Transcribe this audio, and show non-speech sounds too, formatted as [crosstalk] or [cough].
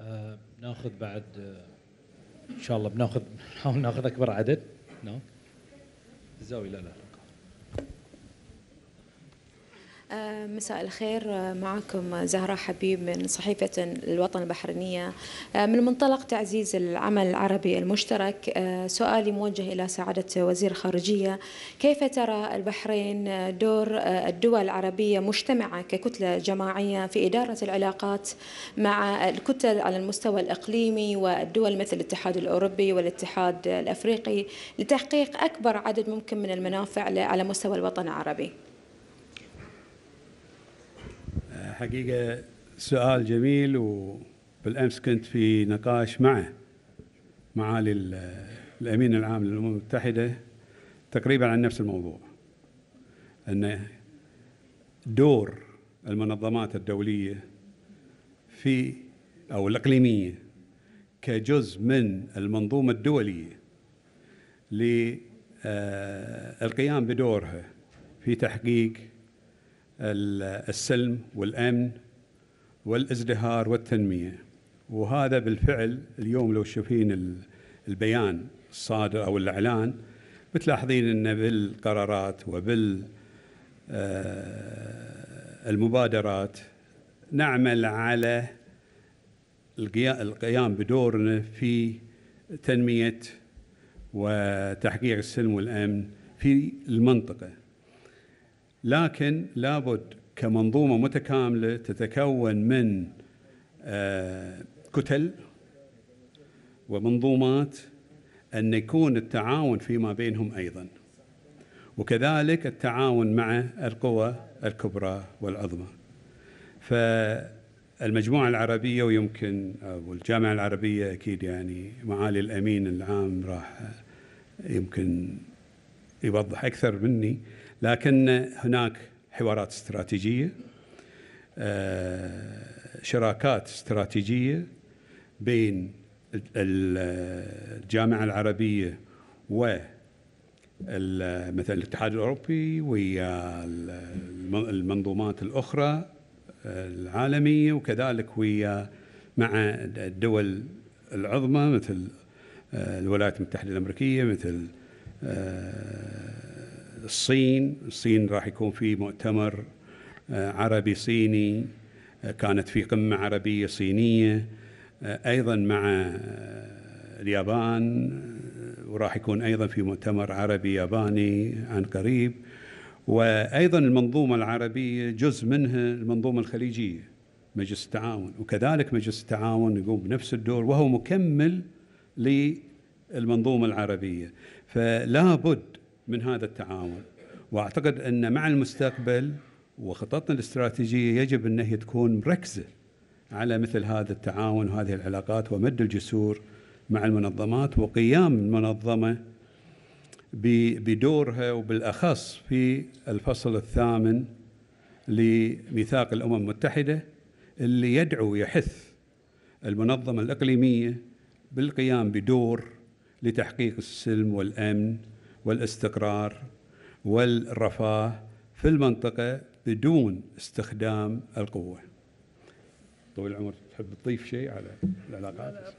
آه، ناخذ بعد آه، ان شاء الله بناخذ نحاول [laughs] ناخذ اكبر عدد هناك نعم. الزاويه لا لا آه، مساء الخير آه، معكم زهرة حبيب من صحيفة الوطن البحرينية آه، من منطلق تعزيز العمل العربي المشترك سؤالي موجه إلى سعادة وزير الخارجية كيف ترى البحرين دور الدول العربية مجتمعة ككتلة جماعية في إدارة العلاقات مع الكتل على المستوى الإقليمي والدول مثل الاتحاد الأوروبي والاتحاد الأفريقي لتحقيق أكبر عدد ممكن من المنافع على مستوى الوطن العربي حقيقة سؤال جميل وبالأمس كنت في نقاش معه معالي الأمين العام للأمم المتحدة تقريبا عن نفس الموضوع أن دور المنظمات الدولية في أو الإقليمية كجزء من المنظومة الدولية للقيام بدورها في تحقيق السلم والأمن والازدهار والتنمية وهذا بالفعل اليوم لو شوفين البيان الصادر أو الإعلان بتلاحظين أن بالقرارات وبال آه، المبادرات نعمل على القيام بدورنا في تنمية وتحقيق السلم والأمن في المنطقة لكن لابد كمنظومة متكاملة تتكون من آه، كتل ومنظومات أن يكون التعاون فيما بينهم أيضا وكذلك التعاون مع القوى الكبرى والعظمى فالمجموعة العربية ويمكن أو الجامعة العربية أكيد يعني معالي الأمين العام راح يمكن يوضح أكثر مني لكن هناك حوارات استراتيجيه آه، شراكات استراتيجيه بين الجامعه العربيه و مثلا الاتحاد الاوروبي ويا المنظومات الاخرى آه، العالميه وكذلك ويا مع الدول العظمى مثل آه، الولايات المتحده الامريكيه مثل الصين الصين راح يكون في مؤتمر آه، عربي صيني آه، كانت في قمة عربية صينية آه، أيضا مع اليابان وراح يكون أيضا في مؤتمر عربي ياباني عن قريب وأيضا المنظومة العربية جزء منها المنظومة الخليجية مجلس التعاون وكذلك مجلس التعاون يقوم بنفس الدور وهو مكمل للمنظومة العربية فلا بد من هذا التعاون واعتقد ان مع المستقبل وخططنا الاستراتيجيه يجب ان هي تكون مركزه على مثل هذا التعاون وهذه العلاقات ومد الجسور مع المنظمات وقيام المنظمه بدورها وبالاخص في الفصل الثامن لميثاق الامم المتحده اللي يدعو يحث المنظمه الاقليميه بالقيام بدور لتحقيق السلم والامن والاستقرار والرفاه في المنطقه بدون استخدام القوه. طويل العمر تحب تضيف شيء على العلاقات؟